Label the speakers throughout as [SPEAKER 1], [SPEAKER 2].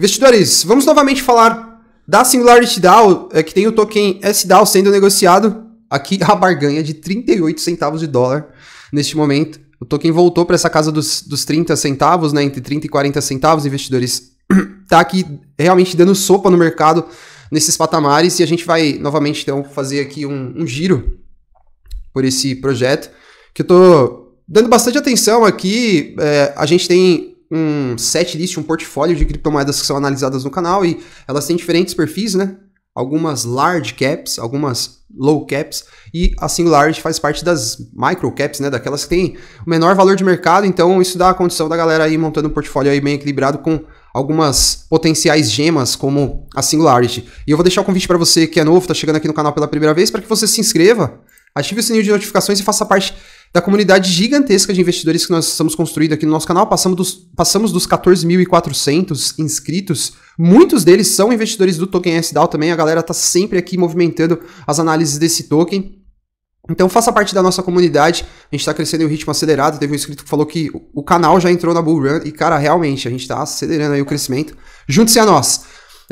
[SPEAKER 1] Investidores, vamos novamente falar da Singularity DAO, é, que tem o token SDAO sendo negociado aqui a barganha de 38 centavos de dólar neste momento. O token voltou para essa casa dos, dos 30 centavos, né, entre 30 e 40 centavos, investidores. tá aqui realmente dando sopa no mercado nesses patamares e a gente vai novamente então fazer aqui um, um giro por esse projeto que eu tô dando bastante atenção aqui. É, a gente tem um set list, um portfólio de criptomoedas que são analisadas no canal e elas têm diferentes perfis, né? Algumas large caps, algumas low caps e a singularity faz parte das micro caps, né, daquelas que têm o menor valor de mercado, então isso dá a condição da galera aí montando um portfólio aí bem equilibrado com algumas potenciais gemas como a singularity. E eu vou deixar o convite para você que é novo, está chegando aqui no canal pela primeira vez, para que você se inscreva, ative o sininho de notificações e faça parte da comunidade gigantesca de investidores que nós estamos construindo aqui no nosso canal. Passamos dos, passamos dos 14.400 inscritos. Muitos deles são investidores do token SDAO também. A galera está sempre aqui movimentando as análises desse token. Então faça parte da nossa comunidade, a gente está crescendo em um ritmo acelerado, teve um inscrito que falou que o canal já entrou na Bull Run e, cara, realmente, a gente está acelerando aí o crescimento. Junte-se a nós!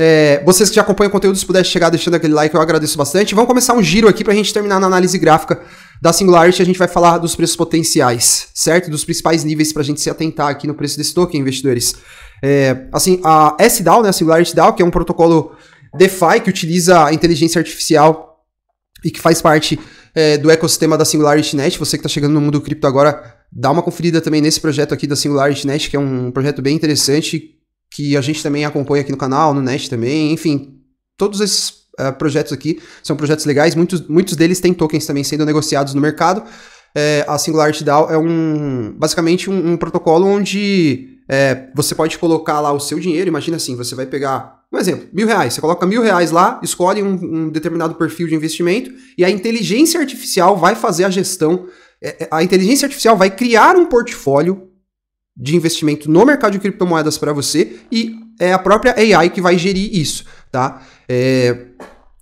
[SPEAKER 1] É, vocês que já acompanham o conteúdo, se puder chegar deixando aquele like, eu agradeço bastante. Vamos começar um giro aqui para a gente terminar na análise gráfica da Singularity. A gente vai falar dos preços potenciais, certo? Dos principais níveis para a gente se atentar aqui no preço desse token, investidores. É, assim, a SDAO, né, a Singularity DAO, que é um protocolo DeFi que utiliza a inteligência artificial e que faz parte é, do ecossistema da Singularity Net. Você que está chegando no mundo cripto agora, dá uma conferida também nesse projeto aqui da Singularity Net, que é um projeto bem interessante que a gente também acompanha aqui no canal, no Nest também, enfim, todos esses uh, projetos aqui são projetos legais, muitos, muitos deles têm tokens também sendo negociados no mercado. É, a Singularity DAO é um basicamente um, um protocolo onde é, você pode colocar lá o seu dinheiro. Imagina assim, você vai pegar um exemplo, mil reais. Você coloca mil reais lá, escolhe um, um determinado perfil de investimento e a inteligência artificial vai fazer a gestão. É, a inteligência artificial vai criar um portfólio de investimento no mercado de criptomoedas para você e é a própria AI que vai gerir isso, tá? É,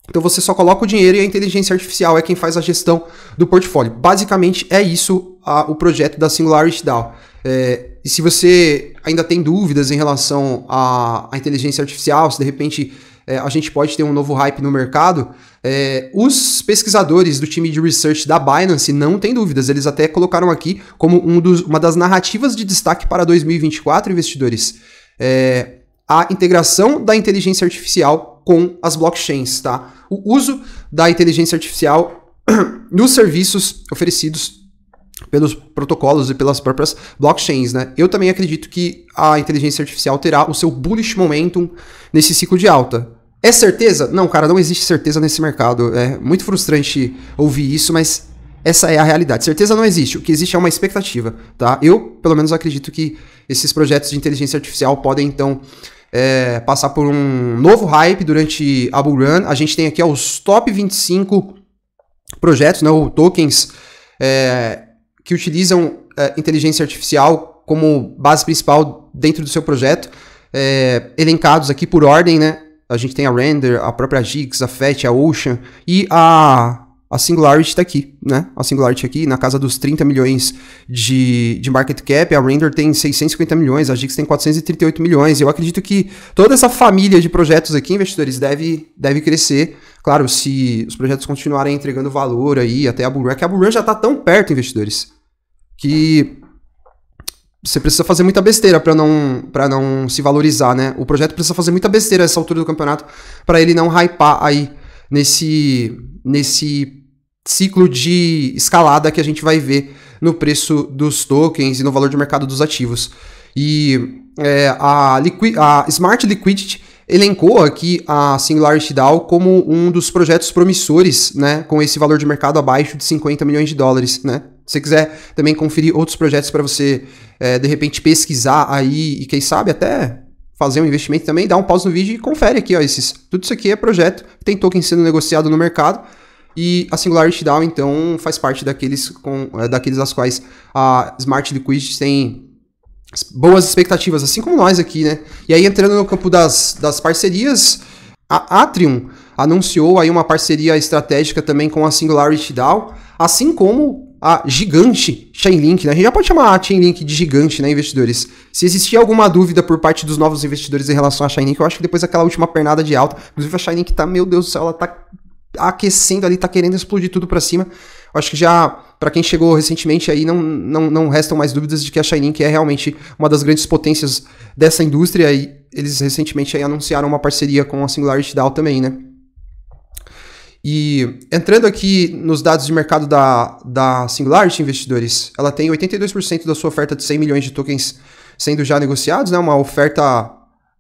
[SPEAKER 1] então você só coloca o dinheiro e a inteligência artificial é quem faz a gestão do portfólio. Basicamente é isso a, o projeto da Singularity DAO. É, e se você ainda tem dúvidas em relação à, inteligência artificial, se de repente é, a gente pode ter um novo hype no mercado, é, os pesquisadores do time de research da Binance, não tem dúvidas, eles até colocaram aqui como um dos, uma das narrativas de destaque para 2024, investidores, é, a integração da inteligência artificial com as blockchains, tá? O uso da inteligência artificial nos serviços oferecidos pelos protocolos e pelas próprias blockchains, né? Eu também acredito que a inteligência artificial terá o seu bullish momentum nesse ciclo de alta. É certeza? Não, cara, não existe certeza nesse mercado. É muito frustrante ouvir isso, mas essa é a realidade. Certeza não existe. O que existe é uma expectativa, tá? Eu, pelo menos, acredito que esses projetos de inteligência artificial podem, então, é, passar por um novo hype durante a Bull Run. A gente tem aqui ó, os top 25 projetos, né, ou tokens, é, que utilizam é, inteligência artificial como base principal dentro do seu projeto, é, elencados aqui por ordem, né? A gente tem a Render, a própria Gix, a Fetch a Ocean e a a Singularity está aqui, né? A Singularity aqui na casa dos 30 milhões de, de market cap, a Render tem 650 milhões, a Gix tem 438 milhões. Eu acredito que toda essa família de projetos aqui, investidores, deve, deve crescer. Claro, se os projetos continuarem entregando valor aí até a Bullrun, é que a Bullrun já está tão perto, investidores, que você precisa fazer muita besteira para não para não se valorizar, né? O projeto precisa fazer muita besteira nessa essa altura do campeonato para ele não hypar aí nesse nesse ciclo de escalada que a gente vai ver no preço dos tokens e no valor de mercado dos ativos. E é, a, a Smart Liquidity elencou aqui a Singularity DAO como um dos projetos promissores, né, com esse valor de mercado abaixo de 50 milhões de dólares, né? Se você quiser também conferir outros projetos para você, é, de repente, pesquisar aí e quem sabe até fazer um investimento também, dá um pause no vídeo e confere aqui, ó, esses. Tudo isso aqui é projeto, tem token sendo negociado no mercado. E a Singularity DAO, então, faz parte daqueles, com, é, daqueles das quais a Smart Liquidity tem boas expectativas, assim como nós aqui, né? E aí, entrando no campo das, das parcerias, a Atrium anunciou aí uma parceria estratégica também com a Singularity DAO, assim como a gigante Chainlink, né? A gente já pode chamar a Chainlink de gigante, né, investidores? Se existia alguma dúvida por parte dos novos investidores em relação à Chainlink, eu acho que depois daquela última pernada de alta, inclusive a Chainlink tá, meu Deus do céu, ela tá aquecendo ali, tá querendo explodir tudo para cima. Eu acho que já, para quem chegou recentemente aí, não, não, não restam mais dúvidas de que a Chainlink é realmente uma das grandes potências dessa indústria e eles recentemente aí anunciaram uma parceria com a Singularity DAO também, né? E entrando aqui nos dados de mercado da, da Singularity Investidores, ela tem 82% da sua oferta de 100 milhões de tokens sendo já negociados, né? uma oferta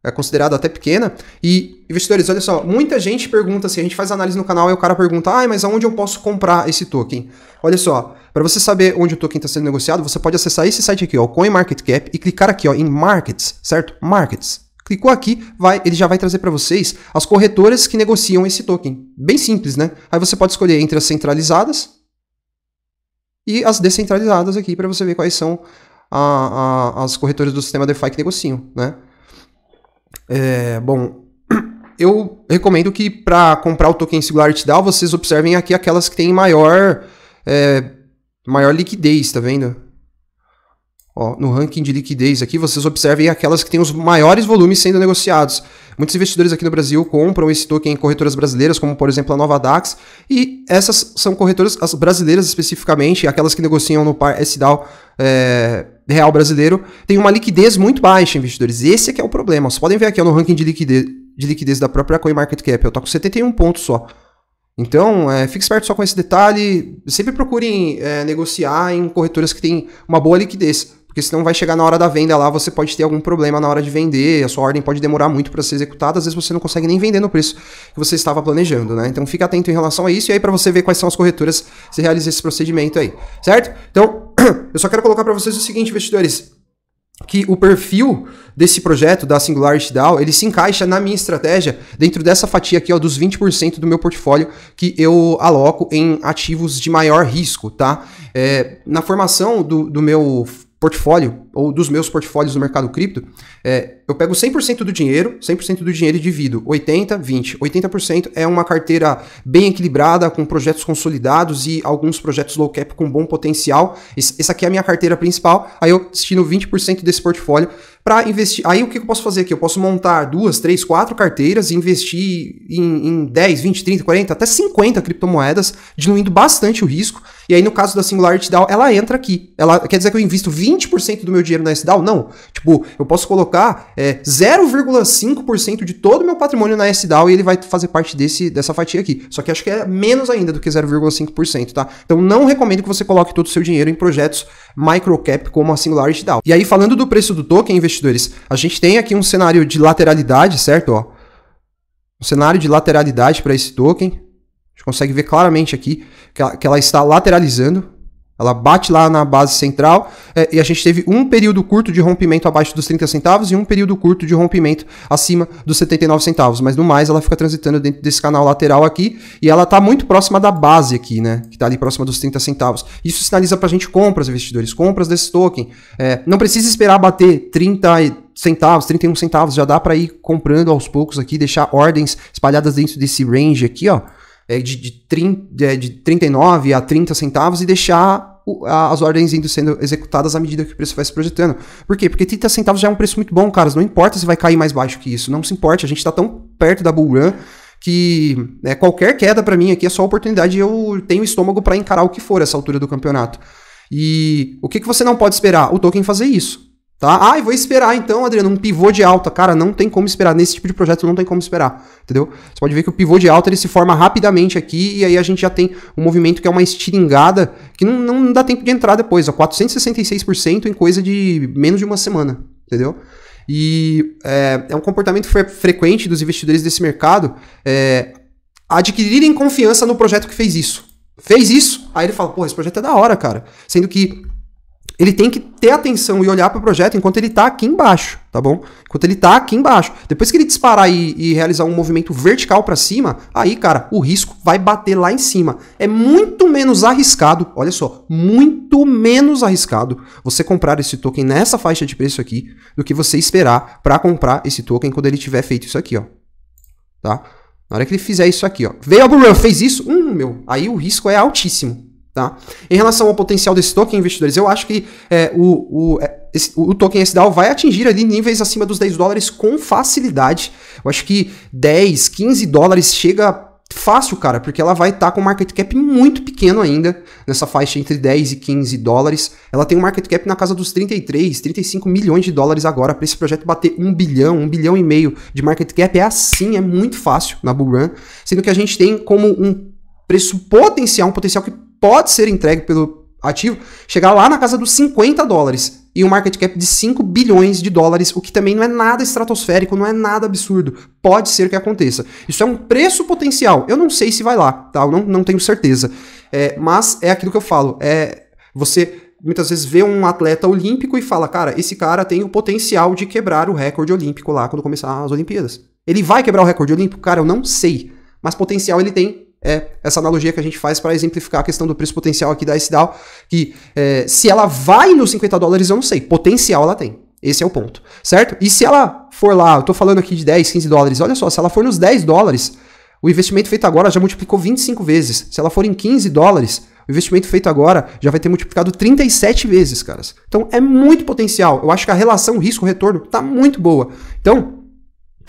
[SPEAKER 1] é considerada até pequena. E, investidores, olha só, muita gente pergunta, assim, a gente faz análise no canal e o cara pergunta, ah, mas aonde eu posso comprar esse token? Olha só, para você saber onde o token está sendo negociado, você pode acessar esse site aqui, o CoinMarketCap, e clicar aqui ó, em Markets, certo? Markets. Clicou aqui, vai, ele já vai trazer para vocês as corretoras que negociam esse token. Bem simples, né? Aí você pode escolher entre as centralizadas e as descentralizadas aqui para você ver quais são a, a, as corretoras do sistema DeFi que negociam, né? É, bom, eu recomendo que para comprar o token Singularity DAO vocês observem aqui aquelas que têm maior, é, maior liquidez, tá vendo? Ó, no ranking de liquidez aqui, vocês observem aquelas que têm os maiores volumes sendo negociados. Muitos investidores aqui no Brasil compram esse token em corretoras brasileiras, como por exemplo a Nova Dax, e essas são corretoras as brasileiras especificamente, aquelas que negociam no par SDAO é, real brasileiro, tem uma liquidez muito baixa, investidores. Esse é que é o problema. Vocês podem ver aqui ó, no ranking de liquidez, de liquidez da própria CoinMarketCap, eu tô tá com 71 pontos só. Então, é, fique esperto só com esse detalhe. Sempre procurem é, negociar em corretoras que têm uma boa liquidez. Porque senão vai chegar na hora da venda lá, você pode ter algum problema na hora de vender, a sua ordem pode demorar muito para ser executada, às vezes você não consegue nem vender no preço que você estava planejando, né? Então fica atento em relação a isso e aí para você ver quais são as corretoras se realiza esse procedimento aí, certo? Então, eu só quero colocar para vocês o seguinte, investidores, que o perfil desse projeto da Singularity DAO, ele se encaixa na minha estratégia dentro dessa fatia aqui, ó, dos 20% do meu portfólio que eu aloco em ativos de maior risco, tá? É, na formação do, do meu portfólio ou dos meus portfólios no mercado cripto, é, eu pego 100% do dinheiro, 100% do dinheiro e divido 80, 20. 80% é uma carteira bem equilibrada, com projetos consolidados e alguns projetos low cap com bom potencial. Essa aqui é a minha carteira principal. Aí eu destino 20% desse portfólio para investir. Aí o que eu posso fazer aqui? Eu posso montar duas, três, quatro carteiras e investir em, em 10, 20, 30, 40, até 50 criptomoedas, diminuindo bastante o risco. E aí, no caso da Singularity DAO, ela entra aqui. Ela quer dizer que eu invisto 20% do meu dinheiro na SDAO? Não. Tipo, eu posso colocar é, 0,5% de todo o meu patrimônio na SDAO e ele vai fazer parte desse, dessa fatia aqui. Só que acho que é menos ainda do que 0,5%, tá? Então não recomendo que você coloque todo o seu dinheiro em projetos microcap como a Singularity DAO. E aí, falando do preço do token, investir investidores, a gente tem aqui um cenário de lateralidade, certo? Ó, um cenário de lateralidade para esse token. A gente consegue ver claramente aqui que ela, que ela está lateralizando. Ela bate lá na base central é, e a gente teve um período curto de rompimento abaixo dos 30 centavos e um período curto de rompimento acima dos 79 centavos. Mas no mais, ela fica transitando dentro desse canal lateral aqui e ela está muito próxima da base aqui, né? Que está ali próxima dos 30 centavos. Isso sinaliza para a gente compras, investidores, compras desse token. É, não precisa esperar bater 30 centavos, 31 centavos, já dá para ir comprando aos poucos aqui, deixar ordens espalhadas dentro desse range aqui, ó é, de, de, 30, é, de 39 a 30 centavos e deixar o, a, as ordens indo sendo executadas à medida que o preço vai se projetando. Por quê? Porque 30 centavos já é um preço muito bom, caras. Não importa se vai cair mais baixo que isso. Não se importa. a gente está tão perto da bull run que né, qualquer queda para mim aqui é só oportunidade eu tenho estômago para encarar o que for essa altura do campeonato. E o que, que você não pode esperar? O token fazer isso. Tá? Ah, e vou esperar então, Adriano, um pivô de alta. Cara, não tem como esperar. Nesse tipo de projeto não tem como esperar, entendeu? Você pode ver que o pivô de alta ele se forma rapidamente aqui e aí a gente já tem um movimento que é uma estiringada que não, não dá tempo de entrar depois. Ó, 466% em coisa de menos de uma semana, entendeu? E é, é um comportamento fre frequente dos investidores desse mercado é, adquirirem confiança no projeto que fez isso. Fez isso, aí ele fala, pô, esse projeto é da hora, cara. Sendo que ele tem que ter atenção e olhar para o projeto enquanto ele está aqui embaixo, tá bom? Enquanto ele está aqui embaixo. Depois que ele disparar e, e realizar um movimento vertical para cima, aí, cara, o risco vai bater lá em cima. É muito menos arriscado, olha só, muito menos arriscado você comprar esse token nessa faixa de preço aqui do que você esperar para comprar esse token quando ele tiver feito isso aqui, ó. Tá? Na hora que ele fizer isso aqui, ó. Veio a Bullrun, fez isso, hum, meu, aí o risco é altíssimo, Tá? Em relação ao potencial desse token, investidores, eu acho que é, o, o, é, esse, o token SDAO vai atingir ali níveis acima dos 10 dólares com facilidade. Eu acho que 10, 15 dólares chega fácil, cara, porque ela vai estar tá com um market cap muito pequeno ainda, nessa faixa entre 10 e 15 dólares. Ela tem um market cap na casa dos 33, 35 milhões de dólares agora, para esse projeto bater 1 bilhão, 1 bilhão e meio de market cap. É assim, é muito fácil na Bull Run, sendo que a gente tem como um preço potencial, um potencial que pode ser entregue pelo ativo chegar lá na casa dos 50 dólares e um market cap de 5 bilhões de dólares, o que também não é nada estratosférico, não é nada absurdo. Pode ser que aconteça. Isso é um preço potencial. Eu não sei se vai lá, tá? Eu não, não tenho certeza. É, mas é aquilo que eu falo. É você muitas vezes vê um atleta olímpico e fala, cara, esse cara tem o potencial de quebrar o recorde olímpico lá quando começar as Olimpíadas. Ele vai quebrar o recorde olímpico? Cara, eu não sei. Mas potencial ele tem é essa analogia que a gente faz para exemplificar a questão do preço potencial aqui da SDAO, que é, se ela vai nos 50 dólares, eu não sei, potencial ela tem. Esse é o ponto, certo? E se ela for lá, eu estou falando aqui de 10, 15 dólares, olha só, se ela for nos 10 dólares, o investimento feito agora já multiplicou 25 vezes. Se ela for em 15 dólares, o investimento feito agora já vai ter multiplicado 37 vezes, caras. Então é muito potencial. Eu acho que a relação risco-retorno está muito boa. Então,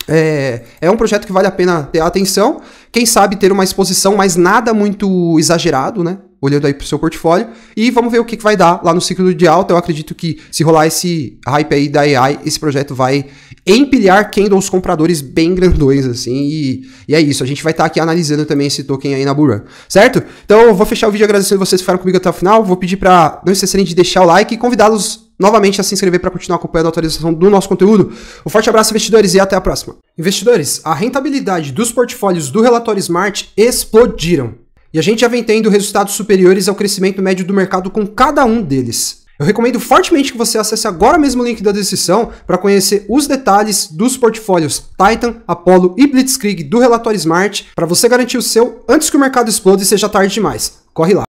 [SPEAKER 1] é, é um projeto que vale a pena ter atenção. Quem sabe ter uma exposição, mas nada muito exagerado, né? Olhando aí pro seu portfólio. E vamos ver o que, que vai dar lá no ciclo de alta. Eu acredito que se rolar esse hype aí da AI, esse projeto vai empilhar quem dos compradores bem grandões, assim. E, e é isso. A gente vai estar tá aqui analisando também esse token aí na Buran, certo? Então eu vou fechar o vídeo agradecendo vocês que ficaram comigo até o final. Vou pedir para não esquecerem de deixar o like e convidá-los novamente a assim, se inscrever para continuar acompanhando a atualização do nosso conteúdo. Um forte abraço, investidores, e até a próxima. Investidores, a rentabilidade dos portfólios do relatório Smart explodiram. E a gente já vem tendo resultados superiores ao crescimento médio do mercado com cada um deles. Eu recomendo fortemente que você acesse agora mesmo o link da descrição para conhecer os detalhes dos portfólios Titan, Apollo e Blitzkrieg do relatório Smart para você garantir o seu antes que o mercado explode e seja tarde demais. Corre lá!